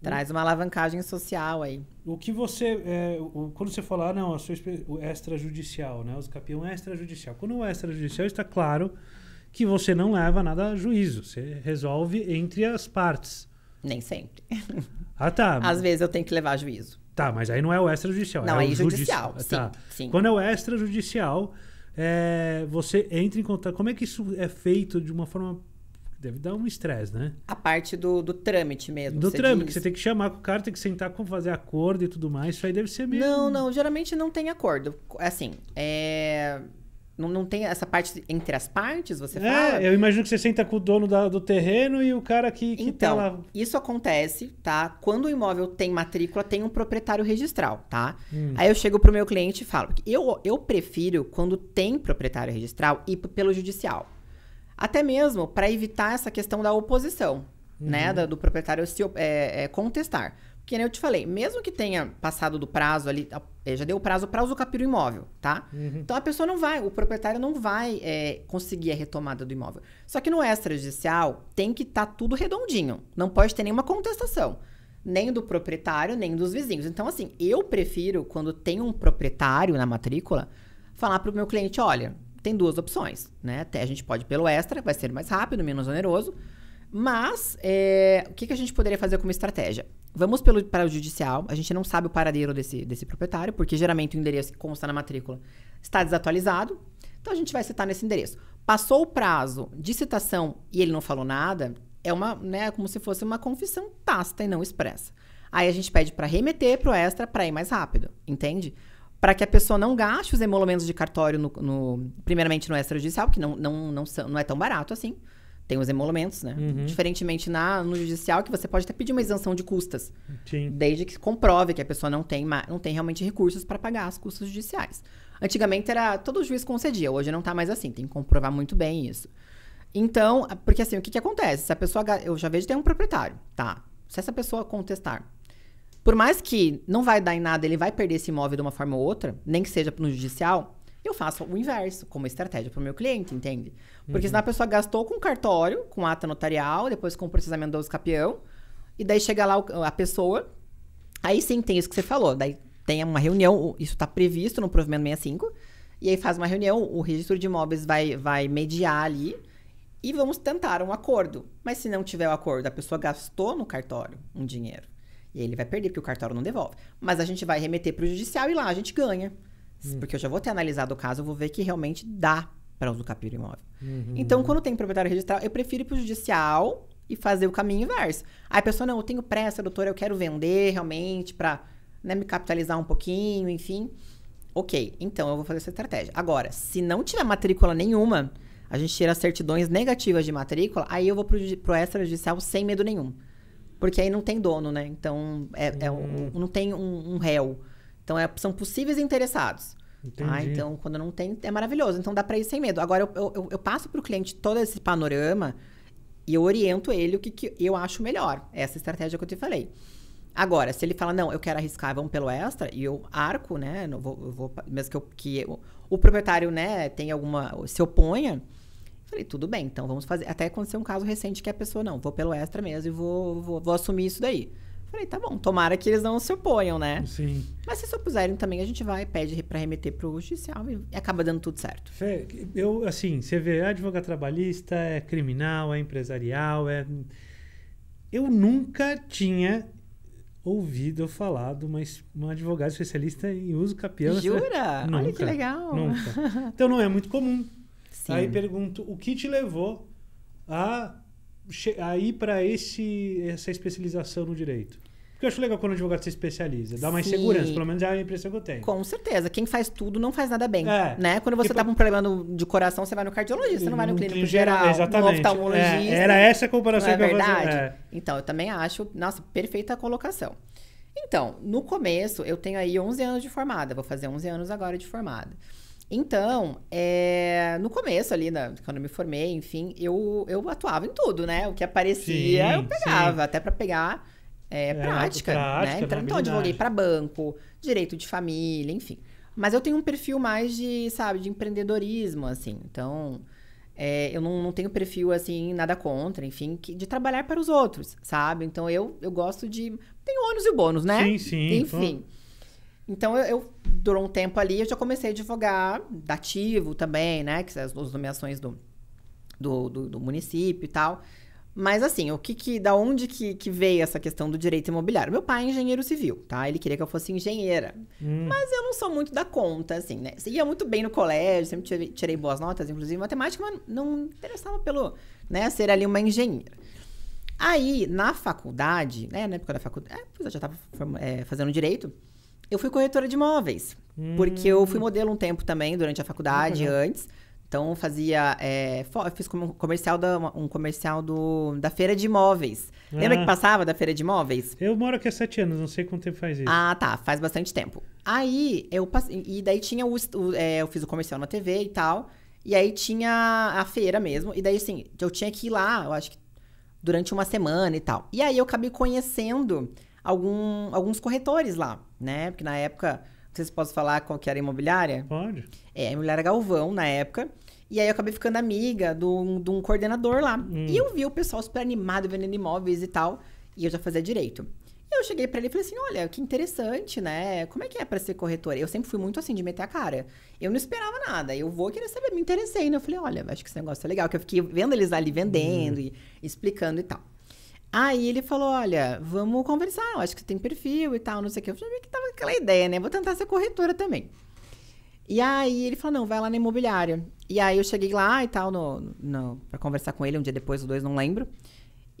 Traz uma alavancagem social aí. O que você. É, o, quando você falar, ah, não, a sua, o extrajudicial, né? Os campeão é extrajudicial. Quando o extrajudicial está claro que você não leva nada a juízo. Você resolve entre as partes. Nem sempre. Ah, tá. Às vezes eu tenho que levar juízo. Tá, mas aí não é o extrajudicial. Não, é aí é o judicial. judicial. Ah, sim, tá. sim. Quando é o extrajudicial, é, você entra em contato. Como é que isso é feito de uma forma deve dar um estresse, né? A parte do, do trâmite mesmo. Do trâmite, que você tem que chamar com o cara, tem que sentar com fazer acordo e tudo mais. Isso aí deve ser mesmo? Não, não, geralmente não tem acordo. É assim, é... Não, não tem essa parte entre as partes, você é, fala? eu imagino que você senta com o dono da, do terreno e o cara que, que tá então, tá lá... isso acontece, tá? Quando o imóvel tem matrícula, tem um proprietário registral, tá? Hum. Aí eu chego pro meu cliente e falo, eu, eu prefiro quando tem proprietário registral ir pelo judicial. Até mesmo para evitar essa questão da oposição, né? uhum. né? Do, do proprietário se, é, é, contestar. Que nem eu te falei, mesmo que tenha passado do prazo ali, eh, já deu o prazo para usar o imóvel, tá? Uhum. Então a pessoa não vai, o proprietário não vai é, conseguir a retomada do imóvel. Só que no extrajudicial tem que estar tá tudo redondinho, não pode ter nenhuma contestação, nem do proprietário, nem dos vizinhos. Então assim, eu prefiro quando tem um proprietário na matrícula, falar para o meu cliente, olha, tem duas opções, né? A gente pode pelo extra, vai ser mais rápido, menos oneroso, mas é, o que, que a gente poderia fazer como estratégia? Vamos pelo, para o judicial. A gente não sabe o paradeiro desse, desse proprietário, porque geralmente o endereço que consta na matrícula está desatualizado. Então a gente vai citar nesse endereço. Passou o prazo de citação e ele não falou nada, é uma, né, como se fosse uma confissão tácita e não expressa. Aí a gente pede para remeter para o extra para ir mais rápido, entende? Para que a pessoa não gaste os emolumentos de cartório, no, no primeiramente no extrajudicial, porque não, não, não, não é tão barato assim tem os emolumentos, né? Uhum. Diferentemente na, no judicial, que você pode até pedir uma isenção de custas. Sim. Desde que comprove que a pessoa não tem, não tem realmente recursos para pagar as custas judiciais. Antigamente era todo juiz concedia, hoje não está mais assim, tem que comprovar muito bem isso. Então, porque assim, o que, que acontece? Se a pessoa. Eu já vejo tem um proprietário, tá? Se essa pessoa contestar, por mais que não vai dar em nada, ele vai perder esse imóvel de uma forma ou outra, nem que seja no judicial, eu faço o inverso, como estratégia para o meu cliente, entende? Porque uhum. senão a pessoa gastou com cartório, com ata notarial, depois com o processamento do escapião, e daí chega lá a pessoa, aí sim tem isso que você falou, daí tem uma reunião, isso está previsto no provimento 65, e aí faz uma reunião, o registro de imóveis vai, vai mediar ali, e vamos tentar um acordo. Mas se não tiver o um acordo, a pessoa gastou no cartório um dinheiro. E ele vai perder, porque o cartório não devolve. Mas a gente vai remeter para o judicial e lá a gente ganha. Uhum. Porque eu já vou ter analisado o caso, eu vou ver que realmente dá para usucapiar o imóvel. Uhum. Então, quando tem proprietário registral, eu prefiro ir para o judicial e fazer o caminho inverso. Aí a pessoa, não, eu tenho pressa, doutora, eu quero vender realmente para né, me capitalizar um pouquinho, enfim. Ok, então eu vou fazer essa estratégia. Agora, se não tiver matrícula nenhuma, a gente tira certidões negativas de matrícula, aí eu vou pro, pro extrajudicial sem medo nenhum. Porque aí não tem dono, né? Então, é, é um, hum. não tem um, um réu. Então, é, são possíveis interessados. Ah, então, quando não tem, é maravilhoso. Então, dá para ir sem medo. Agora, eu, eu, eu passo para o cliente todo esse panorama e eu oriento ele o que, que eu acho melhor. Essa é estratégia que eu te falei. Agora, se ele fala, não, eu quero arriscar, vamos pelo extra, e eu arco, né? Não vou, vou mesmo que, eu, que eu, o proprietário, né, tem alguma. se oponha. Falei, tudo bem, então vamos fazer. Até aconteceu um caso recente que a pessoa, não, vou pelo extra mesmo e vou, vou, vou assumir isso daí. Falei, tá bom, tomara que eles não se oponham, né? Sim. Mas se se opuserem também, a gente vai, pede para remeter para o judicial e acaba dando tudo certo. Fê, eu, assim, você vê, é advogado trabalhista, é criminal, é empresarial, é. Eu nunca tinha ouvido falar de uma, uma advogada especialista em uso capião. Jura? Nunca, Olha que legal. Nunca. Então não é muito comum. Sim. Aí pergunto, o que te levou a aí para essa especialização no direito? Porque eu acho legal quando o advogado se especializa, dá mais Sim. segurança, pelo menos é a impressão que eu tenho. Com certeza. Quem faz tudo não faz nada bem. É. Né? Quando você está tipo com um problema no, de coração, você vai no cardiologista, você não vai no hum, clínico geral, exatamente. no oftalmologista. É, era essa a comparação é que verdade? eu verdade? É. Então, eu também acho, nossa, perfeita a colocação. Então, no começo, eu tenho aí 11 anos de formada, vou fazer 11 anos agora de formada. Então, é, no começo ali, na, quando eu me formei, enfim, eu, eu atuava em tudo, né? O que aparecia sim, eu pegava, sim. até para pegar é, é, prática, prática, né? Então, então advoguei para banco, direito de família, enfim. Mas eu tenho um perfil mais de, sabe, de empreendedorismo, assim. Então, eh, eu não, não tenho perfil, assim, nada contra, enfim, que, de trabalhar para os outros, sabe? Então, eu, eu gosto de... Tem o ônus e bônus, né? Sim, sim. Enfim. Então eu, eu, durou um tempo ali, eu já comecei a divulgar dativo também, né? Que são as, as nomeações do, do, do, do, município e tal. Mas assim, o que, que da onde que, que, veio essa questão do direito imobiliário? Meu pai é engenheiro civil, tá? Ele queria que eu fosse engenheira. Hum. Mas eu não sou muito da conta, assim, né? Ia muito bem no colégio, sempre tirei, tirei boas notas, inclusive matemática, mas não interessava pelo, né, ser ali uma engenheira. Aí, na faculdade, né, na época da faculdade, é, eu já estava é, fazendo direito, eu fui corretora de imóveis. Hum. Porque eu fui hum. modelo um tempo também, durante a faculdade, uhum. antes. Então fazia. É, fiz um comercial, da, um comercial do, da feira de imóveis. Lembra que ah. passava da feira de imóveis? Eu moro aqui há sete anos, não sei quanto tempo faz isso. Ah, tá. Faz bastante tempo. Aí eu passei. E daí tinha o. o é, eu fiz o comercial na TV e tal. E aí tinha a feira mesmo. E daí, assim, eu tinha que ir lá, eu acho que durante uma semana e tal. E aí eu acabei conhecendo algum, alguns corretores lá, né? Porque na época, vocês podem falar qual que era a imobiliária. Pode. É, a imobiliária Galvão, na época. E aí eu acabei ficando amiga de um, de um coordenador lá. Hum. E eu vi o pessoal super animado vendendo imóveis e tal. E eu já fazia direito. E eu cheguei para ele e falei assim: olha, que interessante, né? Como é que é para ser corretora? Eu sempre fui muito assim de meter a cara. Eu não esperava nada. Eu vou querer saber, me interessei. Né? Eu falei: olha, acho que esse negócio é legal. Que eu fiquei vendo eles ali vendendo hum. e explicando e tal. Aí ele falou: Olha, vamos conversar, eu acho que tem perfil e tal, não sei o que. Eu falei que tava aquela ideia, né? Vou tentar ser corretora também. E aí ele falou: Não, vai lá na imobiliária. E aí eu cheguei lá e tal, no, no, pra conversar com ele um dia depois, os dois, não lembro.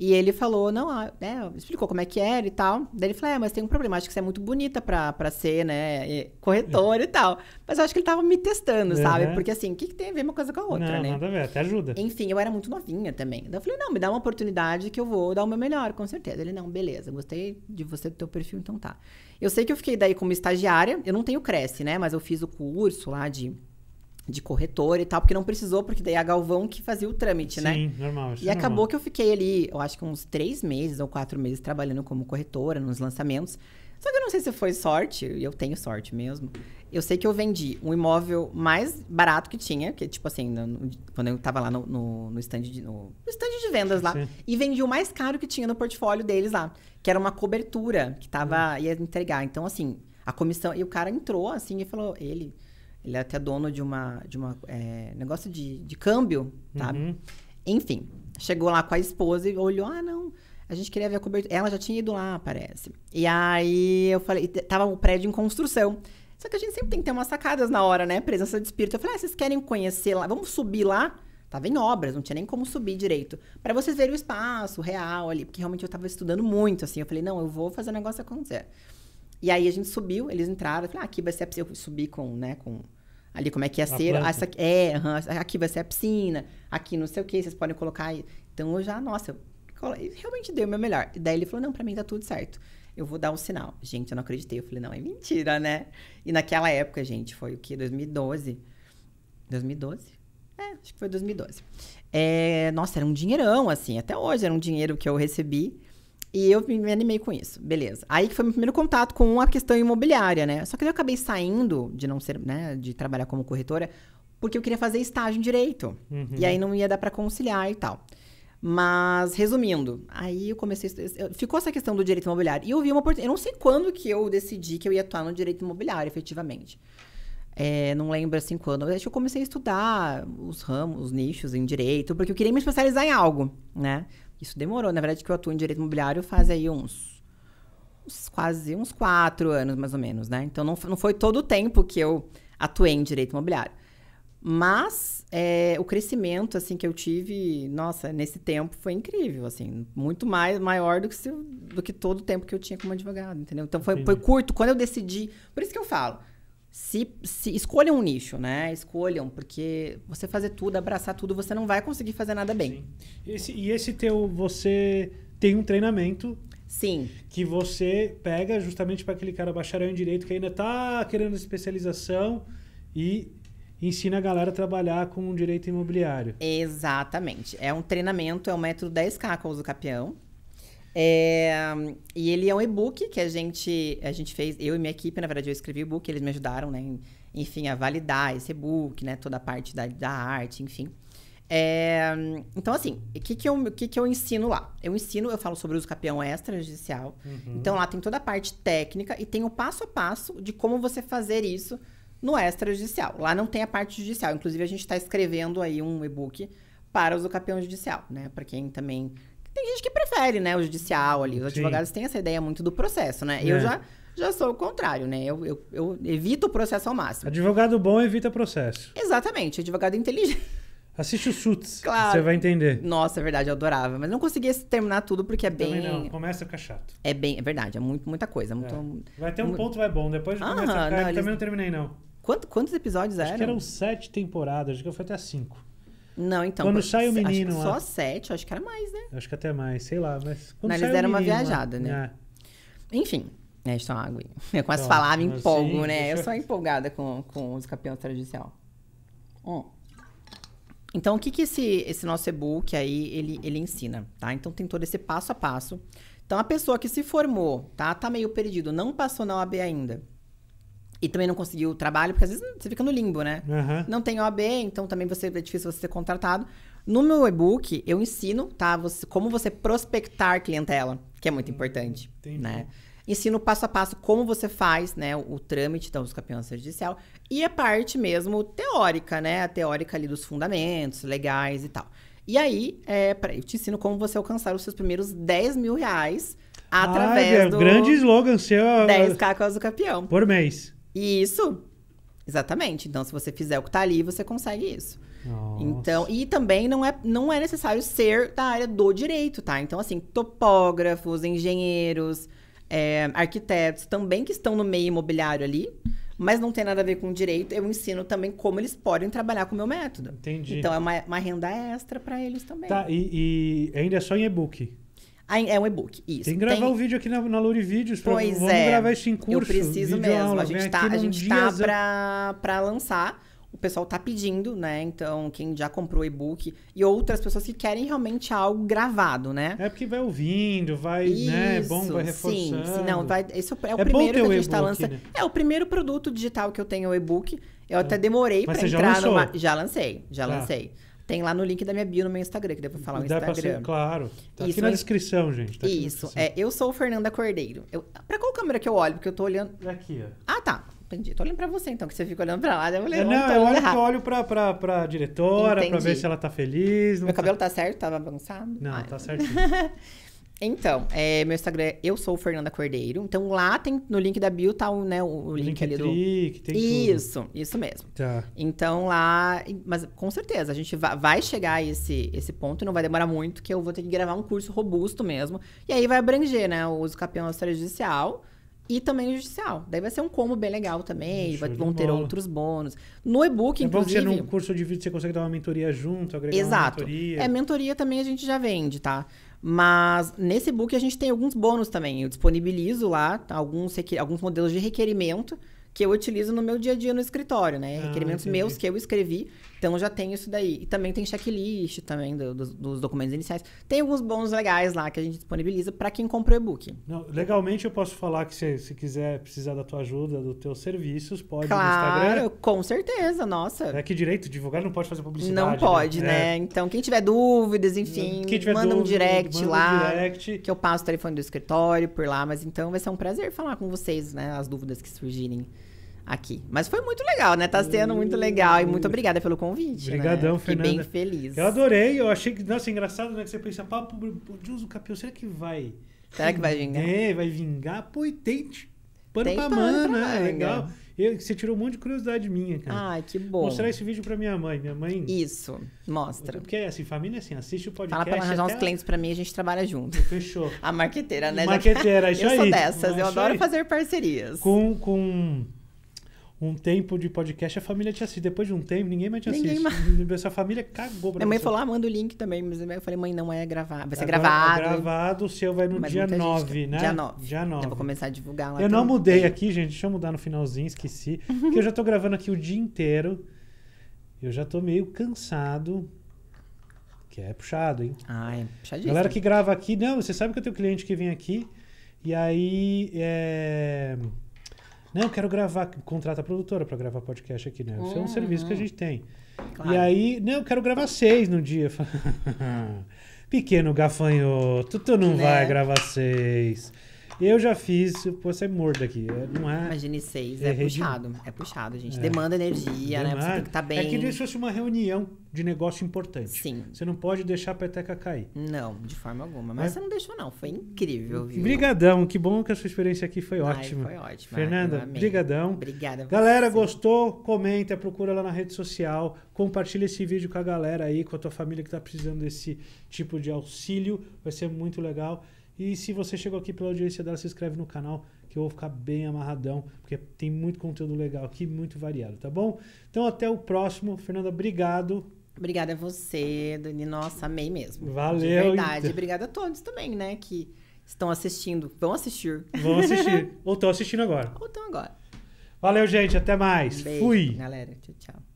E ele falou, não, ah, né, explicou como é que era e tal. Daí ele falou, é, mas tem um problema, acho que você é muito bonita pra, pra ser, né, corretora é. e tal. Mas eu acho que ele tava me testando, uhum. sabe? Porque assim, o que, que, tem a ver uma coisa com a outra, não, né? nada a ver, até ajuda. Enfim, eu era muito novinha também. Daí eu falei, não, me dá uma oportunidade que eu vou dar o meu melhor, com certeza. Ele, não, beleza, gostei de você, do teu perfil, então tá. Eu sei que eu fiquei daí como estagiária, eu não tenho creche, né, mas eu fiz o curso lá de de corretor e tal, porque não precisou, porque daí é a Galvão que fazia o trâmite, Sim, né? Sim, normal. E é acabou normal. que eu fiquei ali, eu acho que uns três meses ou quatro meses trabalhando como corretora nos lançamentos. Só que eu não sei se foi sorte, e eu tenho sorte mesmo. Eu sei que eu vendi um imóvel mais barato que tinha, que tipo assim, no, quando eu tava lá no, no, no stand, de, no, stand de vendas lá, Sim. e vendi o mais caro que tinha no portfólio deles lá, que era uma cobertura que tava, hum. ia entregar. Então, assim, a comissão, e o cara entrou assim e falou, ele ele é até dono de uma, de uma é, negócio de, de câmbio, sabe? Uhum. Enfim, chegou lá com a esposa e olhou, ah, não, a gente queria ver a cobertura. Ela já tinha ido lá, parece. E aí eu falei, tava o um prédio em construção. Só que a gente sempre tem que ter umas sacadas na hora, né? Presença de espírito. Eu falei, ah, vocês querem conhecer lá? Vamos subir lá? Tava em obras, não tinha nem como subir direito. para vocês verem o espaço real ali, porque realmente eu tava estudando muito, assim. Eu falei, não, eu vou fazer o negócio acontecer. E aí a gente subiu, eles entraram, falei, ah, aqui vai ser a piscina. Eu subi com, né, com ali como é que ia é a ser. Ah, essa, é, uhum, aqui vai ser a piscina, aqui não sei o que, vocês podem colocar. Aí. Então eu já, nossa, eu realmente dei o meu melhor. E daí ele falou, não, pra mim tá tudo certo. Eu vou dar um sinal. Gente, eu não acreditei. Eu falei, não, é mentira, né? E naquela época, gente, foi o que? 2012. 2012? É, acho que foi 2012. É, nossa, era um dinheirão, assim. Até hoje era um dinheiro que eu recebi. E eu me animei com isso, beleza. Aí que foi meu primeiro contato com a questão imobiliária, né? Só que eu acabei saindo de não ser, né, de trabalhar como corretora, porque eu queria fazer estágio em direito. Uhum. E aí não ia dar para conciliar e tal. Mas, resumindo, aí eu comecei. Ficou essa questão do direito imobiliário. E eu vi uma oportunidade. Eu não sei quando que eu decidi que eu ia atuar no direito imobiliário, efetivamente. É, não lembro assim quando. Acho que eu comecei a estudar os ramos, os nichos em direito, porque eu queria me especializar em algo, né? Isso demorou. Na verdade, que eu atuo em direito imobiliário faz aí uns, uns quase uns quatro anos, mais ou menos, né? Então, não, não foi todo o tempo que eu atuei em direito imobiliário. Mas é, o crescimento assim que eu tive, nossa, nesse tempo foi incrível, assim, muito mais maior do que, se, do que todo o tempo que eu tinha como advogado, entendeu? Então foi, foi curto. Quando eu decidi, por isso que eu falo, se, se escolham um nicho, né? Escolham, porque você fazer tudo, abraçar tudo, você não vai conseguir fazer nada bem. Esse, e esse teu, você tem um treinamento Sim. Que você pega justamente para aquele cara bacharel em direito que ainda está querendo especialização e ensina a galera a trabalhar com direito imobiliário. Exatamente. É um treinamento, é um método 10K com o uso capião. É, e ele é um e-book que a gente, a gente fez, eu e minha equipe, na verdade, eu escrevi o e-book, eles me ajudaram, né? enfim, a validar esse e-book, né? Toda a parte da, da arte, enfim. É, então, assim, o que que, que, que, eu ensino lá? Eu ensino, eu falo sobre o uso campeão extrajudicial. Uhum. Então, lá tem toda a parte técnica e tem o passo a passo de como você fazer isso no extrajudicial. Lá não tem a parte judicial. Inclusive, a gente está escrevendo aí um e-book para o uso campeão judicial, né? Para quem também tem gente que prefere, né, o judicial ali. Os Sim. advogados têm essa ideia muito do processo, né? É. Eu já, já sou o contrário, né? Eu, eu, eu evito o processo ao máximo. Advogado bom evita processo. Exatamente, advogado inteligente. Assiste o Suits, claro. você vai entender. Nossa, é verdade, eu adorava. Mas não conseguia terminar tudo porque é bem... não, começa a ficar chato. É bem, é verdade, é muito, muita coisa. É muito... É. Vai ter um ponto, vai bom. Depois ah, começa a ficar, não, eles... também não terminei, não. Quanto, quantos episódios acho eram? Acho que eram sete temporadas, acho que foi até cinco. Não, então. Quando sai o menino. Acho só sete, acho que era mais, né? Acho que até mais, sei lá. Mas quando mas eles deram uma viajada, né? É. Enfim, né, estão água. Eu quase então, falava, assim, empolgo, assim, né? Eu... eu sou empolgada com, com os campeões tradicional. Hum. Então, o que, que esse, esse nosso e-book aí, ele, ele ensina, tá? Então, tem todo esse passo a passo. Então, a pessoa que se formou, tá? Tá meio perdido, não passou na OAB ainda e também não conseguiu trabalho, porque às vezes você fica no limbo, né? Uhum. Não tem OAB, então também você, é difícil você ser contratado. No meu e-book, eu ensino, tá? Você, como você prospectar clientela, que é muito hum, importante, Entendi. né? Ensino passo a passo como você faz, né? O, o trâmite, então, dos campeões judicial. E a parte mesmo teórica, né? A teórica ali dos fundamentos legais e tal. E aí, é, eu te ensino como você alcançar os seus primeiros 10 mil reais através ah, é, do... grande slogan seu... 10k com do campeão. Por mês. Isso. Exatamente. Então, se você fizer o que está ali, você consegue isso. Nossa. Então, e também não é, não é necessário ser da área do direito, tá? Então, assim, topógrafos, engenheiros, é, arquitetos também que estão no meio imobiliário ali, mas não tem nada a ver com direito, eu ensino também como eles podem trabalhar com o meu método. Entendi. Então, é uma, uma renda extra para eles também. Tá, e, e ainda é só em e-book? É um e-book, isso. Tem que gravar tem... o vídeo aqui na, na Lure Vídeos. Pra... Pois Vamos é. gravar isso em curso. Eu preciso mesmo. Aula. A gente tá, a gente tá pra, pra lançar. O pessoal tá pedindo, né? Então, quem já comprou o e-book e outras pessoas que querem realmente algo gravado, né? É porque vai ouvindo, vai, isso, né? É bom, vai reforçando. Sim, sim. Não, vai, esse é o é, é primeiro que a gente tá lançando. Né? É o primeiro produto digital que eu tenho o e-book. Eu é. até demorei para entrar já numa. Já lancei, já tá. lancei. Tem lá no link da minha bio no meu Instagram, que devo eu falar o Instagram. Ser, claro. Tá isso, aqui na é descrição, gente. Tá isso. É, eu sou Fernanda Cordeiro. Eu, pra qual câmera que eu olho? Porque eu tô olhando. É aqui, ó. Ah, tá. Entendi. Tô olhando pra você, então, que você fica olhando pra lá. Eu olhei, é, não, não, eu olho, eu olho pra, pra, pra diretora, Entendi. pra ver se ela tá feliz. Meu tá... cabelo tá certo? Tava avançado? Não, Ai, ah, tá certinho. Então, é, meu Instagram é eu sou Fernanda Cordeiro. Então lá tem no link da bio tá o, né, o, link, link ali do clique, tem Isso, tudo. isso mesmo. Tá. Então lá, mas com certeza a gente vai chegar a esse esse ponto, não vai demorar muito que eu vou ter que gravar um curso robusto mesmo. E aí vai abranger, né, o uso campeão extrajudicial e também o judicial. Daí vai ser um combo bem legal também, Show vão ter outros bônus. No e-book, é inclusive... É você, num curso de vídeo, você consegue dar uma mentoria junto, agregar Exato. Mentoria. É, mentoria também a gente já vende, tá? Mas nesse book a gente tem alguns bônus também. Eu disponibilizo lá alguns, alguns modelos de requerimento que eu utilizo no meu dia a dia no escritório, né? Ah, Requerimentos entendi. meus que eu escrevi, então já tem isso daí. E também tem checklist também do, do, dos documentos iniciais. Tem alguns bons legais lá que a gente disponibiliza para quem compra o e-book. Legalmente eu posso falar que se, se quiser precisar da tua ajuda, dos teus serviços, pode claro, no Instagram. com certeza, nossa. É que direito, divulgar não pode fazer publicidade. Não né? pode, né? né? É. Então quem tiver dúvidas, enfim, tiver manda dúvida, um direct manda lá. Um direct. Que eu passo o telefone do escritório por lá, mas então vai ser um prazer falar com vocês, né? As dúvidas que surgirem aqui. Mas foi muito legal, né? Tá sendo muito legal e muito hum. obrigada pelo convite. Né? Obrigadão, né? Fernanda. Fiquei bem feliz. Eu adorei, eu achei que, nossa, é engraçado, né? Que você pensa, papo, Deus, o Capel, será que vai... Será que vai vingar? É, vai vingar? Pô, e tem pano tem pra mano, né? Legal. Eu, você tirou um monte de curiosidade minha, cara. Ai, que bom. Mostrar esse vídeo pra minha mãe. Minha mãe. Isso, mostra. Porque, assim, família, assim, assiste o podcast. Fala pra ela arranjar uns clientes pra mim e a gente trabalha junto. Fechou. A marqueteira, né? Marqueteira, isso aí. Eu sou dessas, eu adoro fazer parcerias. Com. com um tempo de podcast, a família te assiste. Depois de um tempo, ninguém mais tinha assiste. Ninguém mais... Sua família cagou pra Minha mãe falou, ah, manda o link também. Mas eu falei, mãe, não é gravado. Vai ser Agora, tá gravado. É gravado, o seu vai no mas dia 9, gente, tá- né? Dia 9. Dia 9. Eu vou começar a divulgar lá. Eu não mudei tempo. É. aqui, gente. Deixa eu mudar no finalzinho, esqueci. porque eu já tô gravando aqui o dia inteiro. Eu já tô meio cansado. Que é puxado, hein? Ai, puxadíssimo. Galera que grava aqui, não, você sabe que eu tenho cliente que vem aqui. E aí, é... Não, quero gravar. Contrata a produtora para gravar podcast aqui, né? Isso uhum. é um uhum. serviço que a gente tem. Claro. E aí, não, quero gravar seis no dia. Pequeno gafanhoto, tu não né? vai gravar seis. Eu já fiz, você é morto aqui. Não é. Imagine seis, é, é puxado. De... É puxado, gente. É. Demanda energia, Demanda. né? Você tem que estar tá bem. É que nem se fosse uma reunião de negócio importante. Sim. Você não pode deixar a peteca cair. Não, de forma alguma. É. Mas é. você não deixou, não. Foi incrível, viu? Obrigadão! Que bom que a sua experiência aqui foi Ai, ótima. Foi ótima. Fernanda, brigadão. Obrigada. Galera, gostou? Comenta, procura lá na rede social. Compartilha esse vídeo com a galera aí, com a tua família que tá precisando desse tipo de auxílio. Vai ser muito legal. E se você chegou aqui pela audiência dela, se inscreve no canal, que eu vou ficar bem amarradão, porque tem muito conteúdo legal aqui, muito variado, tá bom? Então até o próximo. Fernanda, obrigado. Obrigada a você, Dani. Nossa, amei mesmo. Valeu. De verdade. Então. Obrigada a todos também, né? Que estão assistindo. Vão assistir. Vão assistir. Ou estão assistindo agora. Ou estão agora. Valeu, gente. Até mais. Um beijo, Fui. Galera, tchau, tchau.